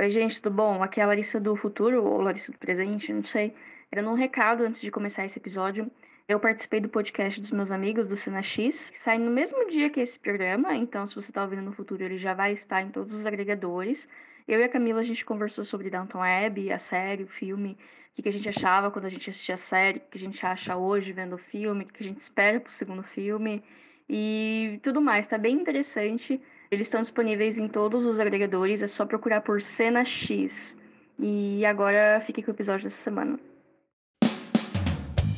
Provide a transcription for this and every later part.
Oi, gente, tudo bom? Aqui é a Larissa do futuro, ou Larissa do presente, não sei. Era um recado antes de começar esse episódio. Eu participei do podcast dos meus amigos do Cena X, que sai no mesmo dia que esse programa, então se você está ouvindo no futuro, ele já vai estar em todos os agregadores. Eu e a Camila, a gente conversou sobre Downton Abbey, a série, o filme, o que a gente achava quando a gente assistia a série, o que a gente acha hoje vendo o filme, o que a gente espera pro segundo filme e tudo mais. Tá bem interessante. Eles estão disponíveis em todos os agregadores, é só procurar por Cena X. E agora fique com o episódio dessa semana.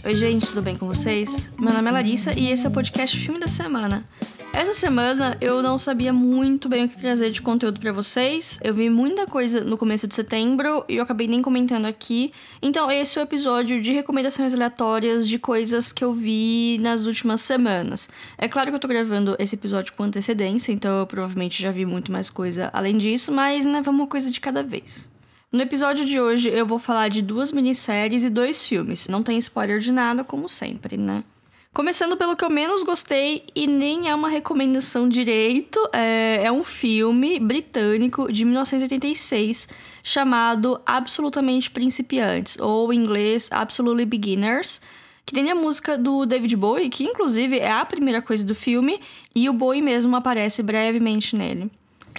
Oi, gente, tudo bem com vocês? Meu nome é Larissa e esse é o podcast Filme da Semana. Essa semana eu não sabia muito bem o que trazer de conteúdo para vocês. Eu vi muita coisa no começo de setembro e eu acabei nem comentando aqui. Então, esse é o episódio de recomendações aleatórias de coisas que eu vi nas últimas semanas. É claro que eu tô gravando esse episódio com antecedência, então eu provavelmente já vi muito mais coisa além disso, mas né, vamos uma coisa de cada vez. No episódio de hoje eu vou falar de duas minisséries e dois filmes. Não tem spoiler de nada, como sempre, né? Começando pelo que eu menos gostei e nem é uma recomendação direito, é, é um filme britânico de 1986 chamado Absolutamente Principiantes, ou em inglês Absolutely Beginners, que tem a música do David Bowie, que inclusive é a primeira coisa do filme, e o Bowie mesmo aparece brevemente nele.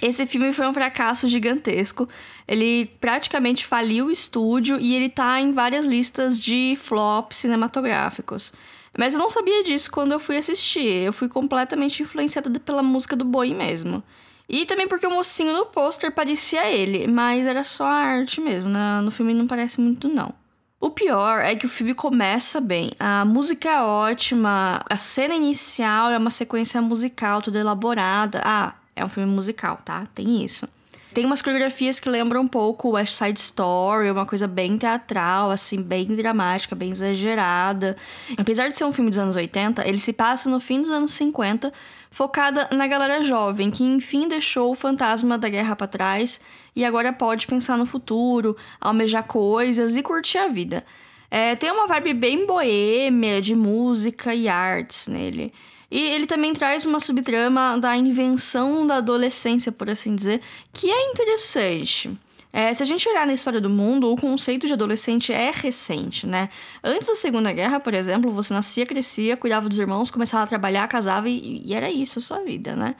Esse filme foi um fracasso gigantesco. Ele praticamente faliu o estúdio e ele tá em várias listas de flops cinematográficos. Mas eu não sabia disso quando eu fui assistir. Eu fui completamente influenciada pela música do Boi mesmo. E também porque o mocinho no pôster parecia ele, mas era só a arte mesmo. Né? No filme não parece muito, não. O pior é que o filme começa bem. A música é ótima, a cena inicial é uma sequência musical toda elaborada. Ah, é um filme musical, tá? Tem isso. Tem umas coreografias que lembram um pouco West Side Story, uma coisa bem teatral, assim, bem dramática, bem exagerada. Apesar de ser um filme dos anos 80, ele se passa no fim dos anos 50, focada na galera jovem, que enfim deixou o fantasma da guerra para trás e agora pode pensar no futuro, almejar coisas e curtir a vida. É, tem uma vibe bem boêmia de música e artes nele. E ele também traz uma subtrama da invenção da adolescência, por assim dizer, que é interessante. É, se a gente olhar na história do mundo, o conceito de adolescente é recente, né? Antes da Segunda Guerra, por exemplo, você nascia, crescia, cuidava dos irmãos, começava a trabalhar, casava e, e era isso a sua vida, né?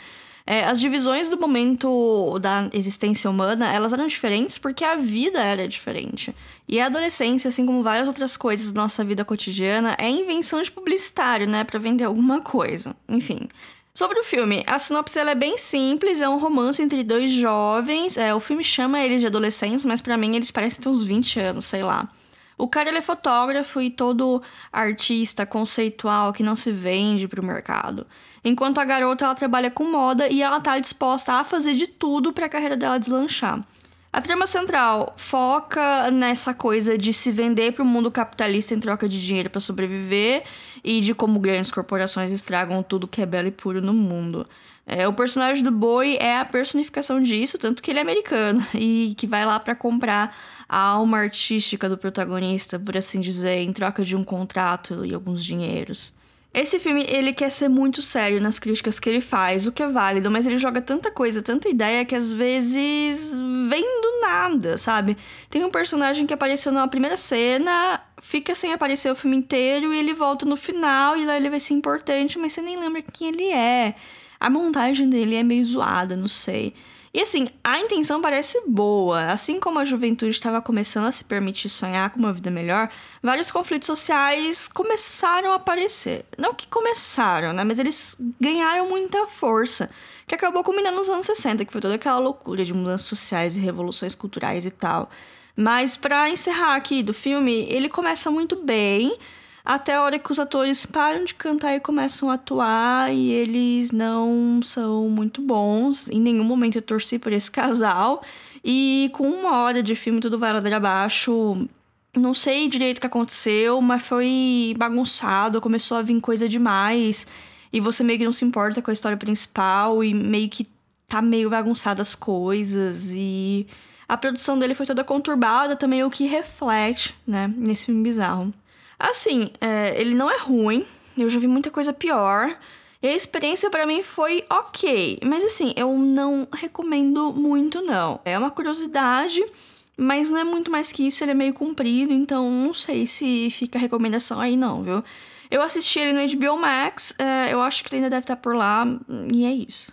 É, as divisões do momento da existência humana, elas eram diferentes porque a vida era diferente. E a adolescência, assim como várias outras coisas da nossa vida cotidiana, é invenção de publicitário, né, para vender alguma coisa. Enfim, Sobre o filme, a sinopse é bem simples, é um romance entre dois jovens. É, o filme chama eles de adolescentes, mas para mim eles parecem ter uns 20 anos, sei lá. O cara ele é fotógrafo e todo artista conceitual que não se vende para o mercado. Enquanto a garota ela trabalha com moda e ela tá disposta a fazer de tudo para a carreira dela deslanchar. A trama central foca nessa coisa de se vender para o mundo capitalista em troca de dinheiro para sobreviver e de como grandes corporações estragam tudo que é belo e puro no mundo. É, o personagem do Boi é a personificação disso, tanto que ele é americano e que vai lá para comprar a alma artística do protagonista, por assim dizer, em troca de um contrato e alguns dinheiros. Esse filme, ele quer ser muito sério nas críticas que ele faz, o que é válido, mas ele joga tanta coisa, tanta ideia que às vezes vem do nada, sabe? Tem um personagem que apareceu na primeira cena, fica sem aparecer o filme inteiro e ele volta no final e lá ele vai ser importante, mas você nem lembra quem ele é. A montagem dele é meio zoada, não sei. E assim, a intenção parece boa. Assim como a juventude estava começando a se permitir sonhar com uma vida melhor, vários conflitos sociais começaram a aparecer. Não que começaram, né? Mas eles ganharam muita força, que acabou culminando nos anos 60, que foi toda aquela loucura de mudanças sociais e revoluções culturais e tal. Mas para encerrar aqui do filme, ele começa muito bem, até a hora que os atores param de cantar e começam a atuar e eles não são muito bons. Em nenhum momento eu torci por esse casal. E com uma hora de filme tudo vai ladeira abaixo. Não sei direito o que aconteceu, mas foi bagunçado, começou a vir coisa demais. E você meio que não se importa com a história principal e meio que tá meio bagunçado as coisas e a produção dele foi toda conturbada, também o que reflete, né, nesse filme bizarro. Assim, é, ele não é ruim, eu já vi muita coisa pior. E a experiência para mim foi ok, mas assim, eu não recomendo muito não. É uma curiosidade, mas não é muito mais que isso, ele é meio comprido, então não sei se fica recomendação aí não, viu? Eu assisti ele no HBO Max, é, eu acho que ele ainda deve estar tá por lá, e é isso.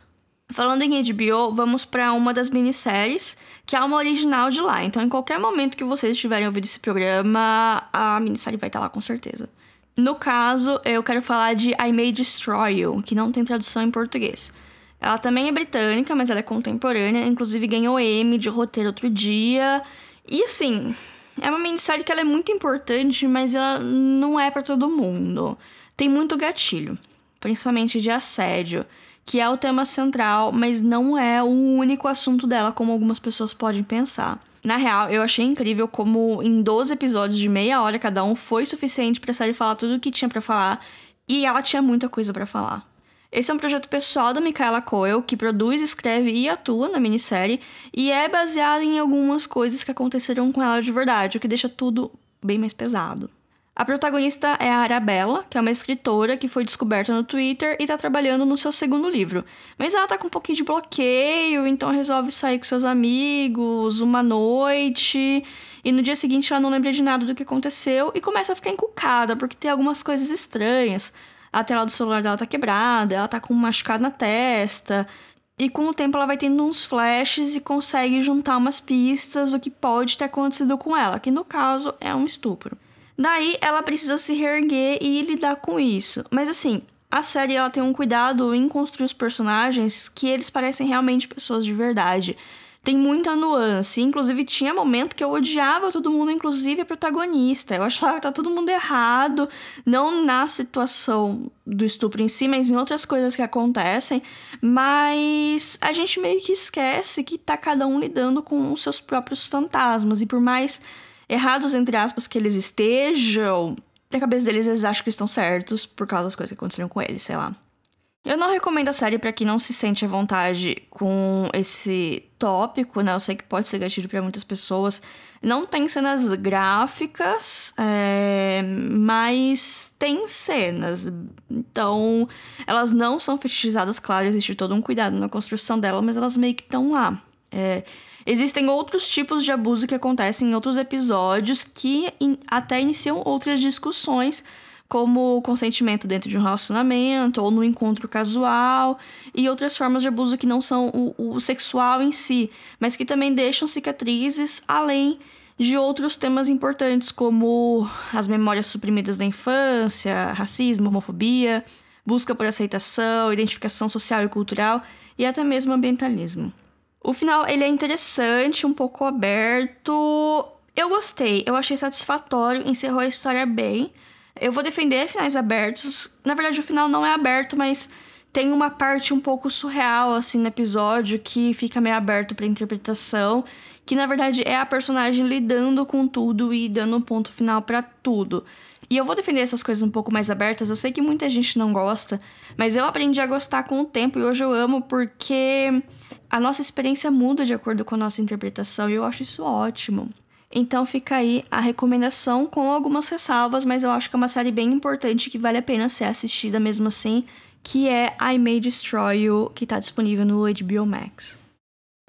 Falando em HBO, vamos para uma das minisséries, que é uma original de lá. Então, em qualquer momento que vocês estiverem ouvindo esse programa, a minissérie vai estar tá lá com certeza. No caso, eu quero falar de I May Destroy You, que não tem tradução em português. Ela também é britânica, mas ela é contemporânea, inclusive ganhou M de roteiro outro dia. E assim, é uma minissérie que ela é muito importante, mas ela não é para todo mundo. Tem muito gatilho, principalmente de assédio que é o tema central, mas não é o único assunto dela, como algumas pessoas podem pensar. Na real, eu achei incrível como em 12 episódios de meia hora cada um foi suficiente para sair falar tudo o que tinha para falar, e ela tinha muita coisa para falar. Esse é um projeto pessoal da Michaela Coel, que produz, escreve e atua na minissérie, e é baseado em algumas coisas que aconteceram com ela de verdade, o que deixa tudo bem mais pesado. A protagonista é a Arabella, que é uma escritora que foi descoberta no Twitter e tá trabalhando no seu segundo livro. Mas ela tá com um pouquinho de bloqueio, então resolve sair com seus amigos uma noite. E no dia seguinte ela não lembra de nada do que aconteceu e começa a ficar encucada porque tem algumas coisas estranhas. A tela do celular dela tá quebrada, ela tá com um machucado na testa. E com o tempo ela vai tendo uns flashes e consegue juntar umas pistas do que pode ter acontecido com ela, que no caso é um estupro. Daí ela precisa se reerguer e lidar com isso. Mas assim, a série ela tem um cuidado em construir os personagens que eles parecem realmente pessoas de verdade. Tem muita nuance, inclusive tinha momento que eu odiava todo mundo, inclusive a protagonista. Eu achava que tá todo mundo errado, não na situação do estupro em si, mas em outras coisas que acontecem, mas a gente meio que esquece que tá cada um lidando com os seus próprios fantasmas e por mais errados, entre aspas, que eles estejam, na cabeça deles eles acham que estão certos por causa das coisas que aconteceram com eles, sei lá. Eu não recomendo a série para quem não se sente à vontade com esse tópico, né? Eu sei que pode ser gatilho para muitas pessoas. Não tem cenas gráficas, é... mas tem cenas. Então, elas não são fetichizadas, claro, existe todo um cuidado na construção dela, mas elas meio que estão lá. É, existem outros tipos de abuso que acontecem em outros episódios que in, até iniciam outras discussões, como o consentimento dentro de um relacionamento ou no encontro casual e outras formas de abuso que não são o, o sexual em si, mas que também deixam cicatrizes além de outros temas importantes como as memórias suprimidas da infância, racismo, homofobia, busca por aceitação, identificação social e cultural e até mesmo ambientalismo. O final, ele é interessante, um pouco aberto. Eu gostei, eu achei satisfatório, encerrou a história bem. Eu vou defender finais abertos. Na verdade, o final não é aberto, mas tem uma parte um pouco surreal assim no episódio que fica meio aberto para interpretação, que na verdade é a personagem lidando com tudo e dando um ponto final para tudo. E eu vou defender essas coisas um pouco mais abertas. Eu sei que muita gente não gosta, mas eu aprendi a gostar com o tempo e hoje eu amo porque a nossa experiência muda de acordo com a nossa interpretação e eu acho isso ótimo. Então fica aí a recomendação com algumas ressalvas, mas eu acho que é uma série bem importante que vale a pena ser assistida mesmo assim, que é I May Destroy You, que está disponível no HBO Max.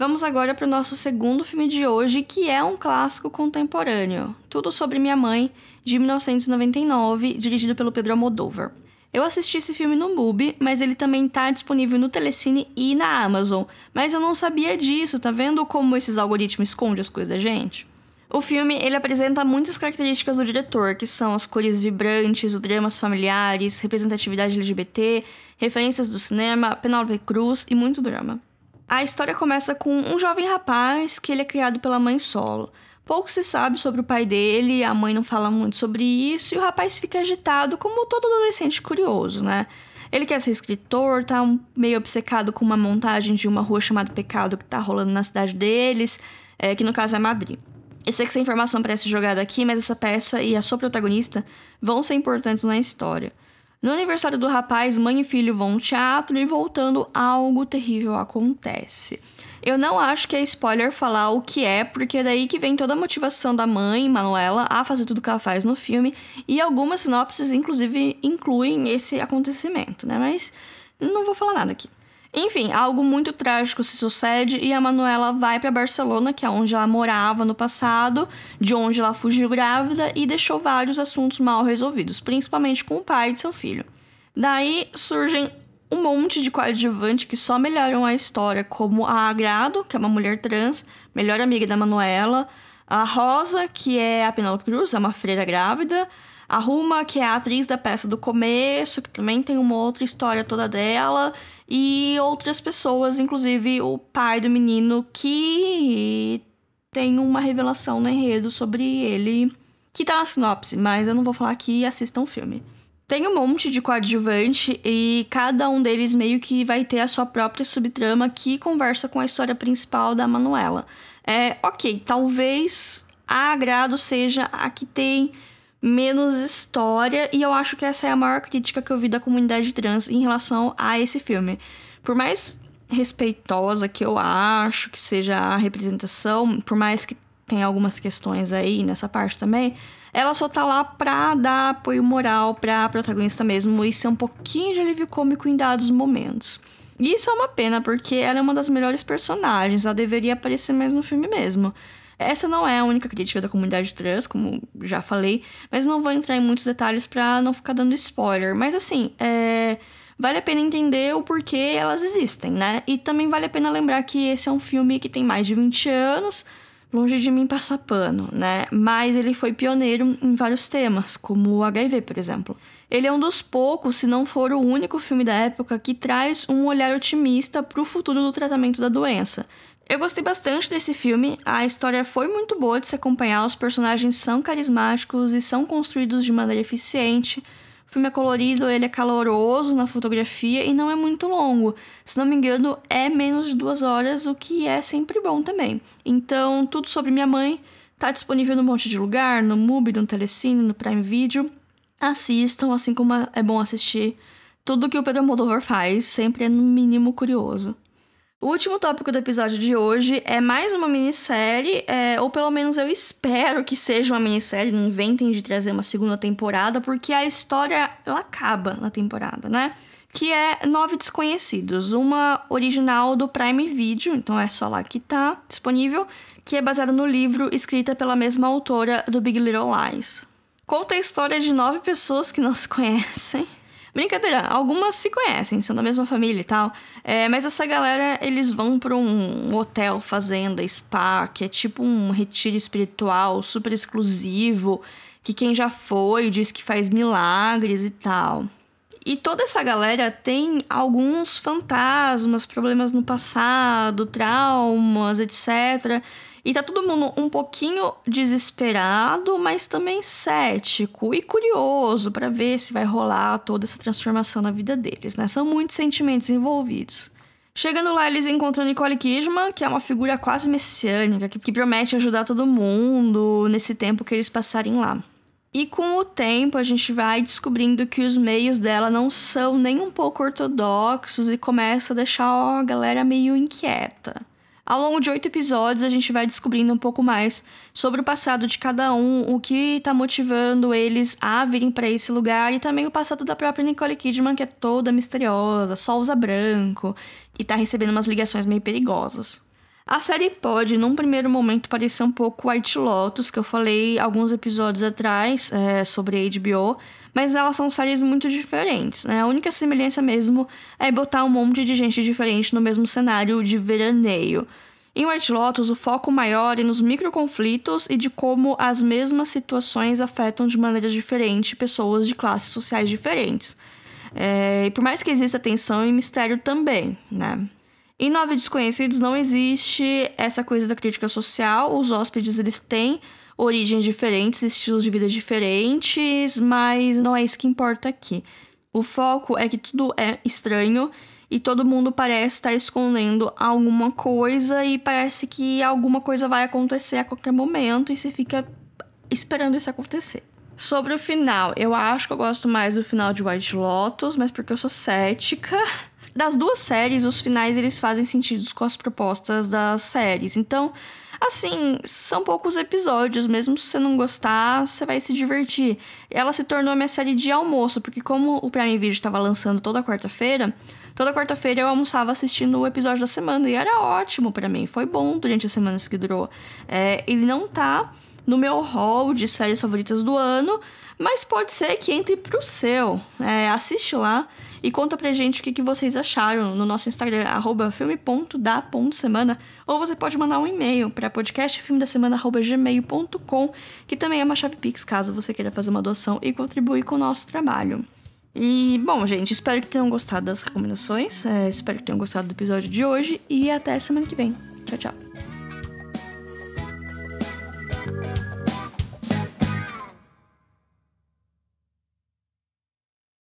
Vamos agora para o nosso segundo filme de hoje, que é um clássico contemporâneo, Tudo Sobre Minha Mãe, de 1999, dirigido pelo Pedro Almodóvar. Eu assisti esse filme no MUBI, mas ele também tá disponível no Telecine e na Amazon. Mas eu não sabia disso, tá vendo como esses algoritmos escondem as coisas da gente? O filme ele apresenta muitas características do diretor, que são as cores vibrantes, os dramas familiares, representatividade LGBT, referências do cinema, Penélope Cruz e muito drama. A história começa com um jovem rapaz que ele é criado pela mãe solo. Pouco se sabe sobre o pai dele, a mãe não fala muito sobre isso e o rapaz fica agitado, como todo adolescente curioso, né? Ele quer ser escritor, tá meio obcecado com uma montagem de uma rua chamada Pecado que tá rolando na cidade deles, é, que no caso é Madrid. Eu sei que essa informação parece jogada aqui, mas essa peça e a sua protagonista vão ser importantes na história. No aniversário do rapaz, mãe e filho vão ao teatro e voltando, algo terrível acontece. Eu não acho que é spoiler falar o que é, porque é daí que vem toda a motivação da mãe, Manuela, a fazer tudo que ela faz no filme, e algumas sinopses, inclusive, incluem esse acontecimento, né? Mas não vou falar nada aqui. Enfim, algo muito trágico se sucede e a Manuela vai para Barcelona, que é onde ela morava no passado, de onde ela fugiu grávida e deixou vários assuntos mal resolvidos, principalmente com o pai de seu filho. Daí surgem um monte de coadjuvante que só melhoram a história, como a Agrado, que é uma mulher trans, melhor amiga da Manuela, a Rosa, que é a Penelope Cruz, é uma freira grávida, a Ruma, que é a atriz da peça do começo, que também tem uma outra história toda dela, e outras pessoas, inclusive o pai do menino, que tem uma revelação no enredo sobre ele, que tá na sinopse, mas eu não vou falar aqui, assistam o filme. Tem um monte de coadjuvante e cada um deles meio que vai ter a sua própria subtrama que conversa com a história principal da Manuela. É, ok, talvez a agrado seja a que tem menos história, e eu acho que essa é a maior crítica que eu vi da comunidade trans em relação a esse filme. Por mais respeitosa que eu acho que seja a representação, por mais que tenha algumas questões aí nessa parte também, ela só tá lá pra dar apoio moral pra protagonista mesmo e ser um pouquinho de alívio cômico em dados momentos. E isso é uma pena, porque ela é uma das melhores personagens, ela deveria aparecer mais no filme mesmo. Essa não é a única crítica da comunidade trans, como já falei, mas não vou entrar em muitos detalhes pra não ficar dando spoiler. Mas assim, é... vale a pena entender o porquê elas existem, né? E também vale a pena lembrar que esse é um filme que tem mais de 20 anos, Longe de mim passar pano, né? Mas ele foi pioneiro em vários temas, como o HIV, por exemplo. Ele é um dos poucos, se não for o único filme da época que traz um olhar otimista para o futuro do tratamento da doença. Eu gostei bastante desse filme, a história foi muito boa de se acompanhar, os personagens são carismáticos e são construídos de maneira eficiente. O filme é colorido, ele é caloroso na fotografia e não é muito longo. Se não me engano, é menos de duas horas, o que é sempre bom também. Então, tudo sobre minha mãe está disponível num monte de lugar, no MUBI, no Telecine, no Prime Video. Assistam, assim como é bom assistir tudo que o Pedro Moldover faz, sempre é no mínimo curioso. O último tópico do episódio de hoje é mais uma minissérie, é, ou pelo menos eu espero que seja uma minissérie, não inventem de trazer uma segunda temporada, porque a história ela acaba na temporada, né? Que é Nove Desconhecidos, uma original do Prime Video, então é só lá que tá disponível, que é baseada no livro escrita pela mesma autora do Big Little Lies. Conta a história de nove pessoas que não se conhecem Brincadeira, algumas se conhecem, são da mesma família e tal. É, mas essa galera, eles vão pra um hotel, fazenda, spa, que é tipo um retiro espiritual super exclusivo, que quem já foi diz que faz milagres e tal. E toda essa galera tem alguns fantasmas, problemas no passado, traumas, etc e tá todo mundo um pouquinho desesperado, mas também cético e curioso para ver se vai rolar toda essa transformação na vida deles, né? São muitos sentimentos envolvidos. Chegando lá, eles encontram Nicole Kidman, que é uma figura quase messiânica, que, que promete ajudar todo mundo nesse tempo que eles passarem lá. E com o tempo, a gente vai descobrindo que os meios dela não são nem um pouco ortodoxos e começa a deixar a galera meio inquieta. Ao longo de oito episódios, a gente vai descobrindo um pouco mais sobre o passado de cada um, o que está motivando eles a virem para esse lugar e também o passado da própria Nicole Kidman, que é toda misteriosa, só usa branco e está recebendo umas ligações meio perigosas. A série pode, num primeiro momento, parecer um pouco White Lotus, que eu falei alguns episódios atrás é, sobre HBO, mas elas são séries muito diferentes, né? A única semelhança mesmo é botar um monte de gente diferente no mesmo cenário de veraneio. Em White Lotus, o foco maior é nos microconflitos e de como as mesmas situações afetam de maneira diferente pessoas de classes sociais diferentes. É, e por mais que exista tensão e mistério também, né? Em Nove Desconhecidos não existe essa coisa da crítica social, os hóspedes eles têm origens diferentes, estilos de vida diferentes, mas não é isso que importa aqui. O foco é que tudo é estranho e todo mundo parece estar escondendo alguma coisa e parece que alguma coisa vai acontecer a qualquer momento e você fica esperando isso acontecer. Sobre o final, eu acho que eu gosto mais do final de White Lotus, mas porque eu sou cética das duas séries, os finais eles fazem sentido com as propostas das séries. Então, assim, são poucos episódios, mesmo se você não gostar, você vai se divertir. Ela se tornou minha série de almoço, porque como o Prime Video estava lançando toda quarta-feira, toda quarta-feira eu almoçava assistindo o episódio da semana e era ótimo para mim, foi bom durante as semanas que durou. É, ele não tá no meu hall de séries favoritas do ano, mas pode ser que entre pro seu. É, assiste lá e conta pra gente o que, que vocês acharam no nosso Instagram, filme.da.semana, ou você pode mandar um e-mail para podcastfilmedasemana.gmail.com, que também é uma chave Pix, caso você queira fazer uma doação e contribuir com o nosso trabalho. E, bom, gente, espero que tenham gostado das recomendações, é, espero que tenham gostado do episódio de hoje e até semana que vem. Tchau, tchau.